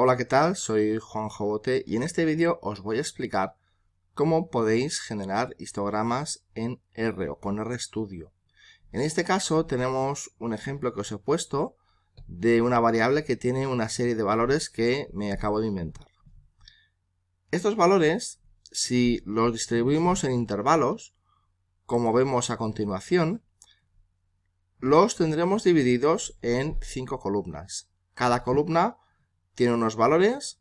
Hola, ¿qué tal? Soy Juan Jobote y en este vídeo os voy a explicar cómo podéis generar histogramas en R o con RStudio. En este caso tenemos un ejemplo que os he puesto de una variable que tiene una serie de valores que me acabo de inventar. Estos valores, si los distribuimos en intervalos, como vemos a continuación, los tendremos divididos en cinco columnas. Cada columna tiene unos valores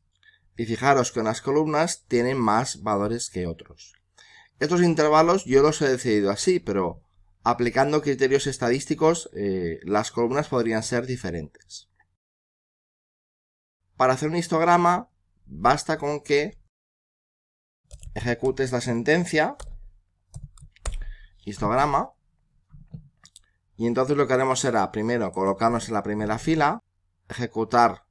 y fijaros que unas columnas tienen más valores que otros. Estos intervalos yo los he decidido así, pero aplicando criterios estadísticos eh, las columnas podrían ser diferentes. Para hacer un histograma basta con que ejecutes la sentencia histograma y entonces lo que haremos será primero colocarnos en la primera fila, ejecutar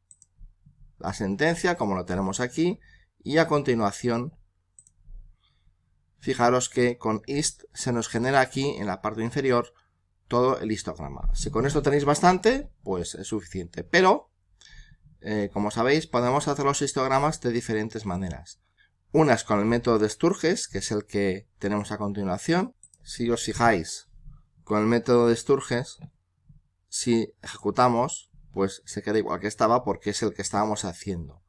la sentencia, como lo tenemos aquí, y a continuación, fijaros que con ist se nos genera aquí, en la parte inferior, todo el histograma. Si con esto tenéis bastante, pues es suficiente. Pero, eh, como sabéis, podemos hacer los histogramas de diferentes maneras. Unas con el método de Sturges, que es el que tenemos a continuación. Si os fijáis, con el método de Sturges, si ejecutamos, pues se queda igual que estaba porque es el que estábamos haciendo.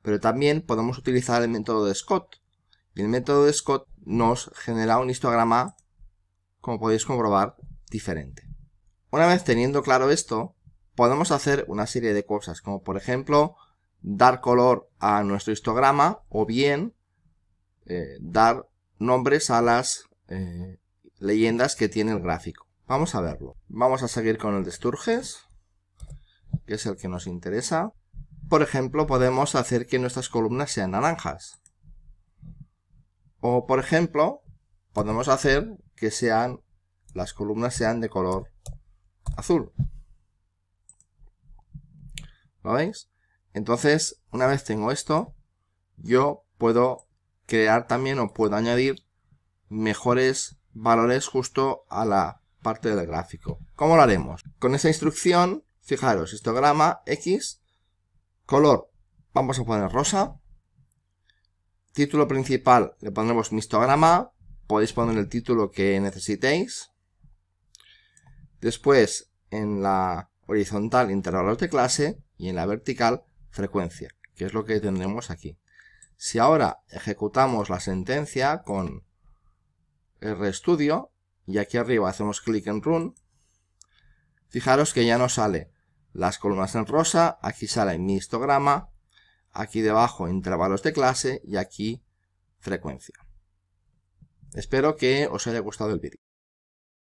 Pero también podemos utilizar el método de Scott. Y el método de Scott nos genera un histograma, como podéis comprobar, diferente. Una vez teniendo claro esto, podemos hacer una serie de cosas, como por ejemplo dar color a nuestro histograma o bien eh, dar nombres a las eh, leyendas que tiene el gráfico. Vamos a verlo. Vamos a seguir con el de Sturges que es el que nos interesa. Por ejemplo, podemos hacer que nuestras columnas sean naranjas. O, por ejemplo, podemos hacer que sean las columnas sean de color azul. ¿Lo veis? Entonces, una vez tengo esto, yo puedo crear también o puedo añadir mejores valores justo a la parte del gráfico. ¿Cómo lo haremos? Con esa instrucción Fijaros, histograma X, color, vamos a poner rosa, título principal le pondremos mi histograma, podéis poner el título que necesitéis. Después, en la horizontal, intervalos de clase, y en la vertical, frecuencia, que es lo que tendremos aquí. Si ahora ejecutamos la sentencia con RStudio, y aquí arriba hacemos clic en Run, fijaros que ya nos sale las columnas en rosa, aquí sale mi histograma, aquí debajo intervalos de clase y aquí frecuencia. Espero que os haya gustado el vídeo.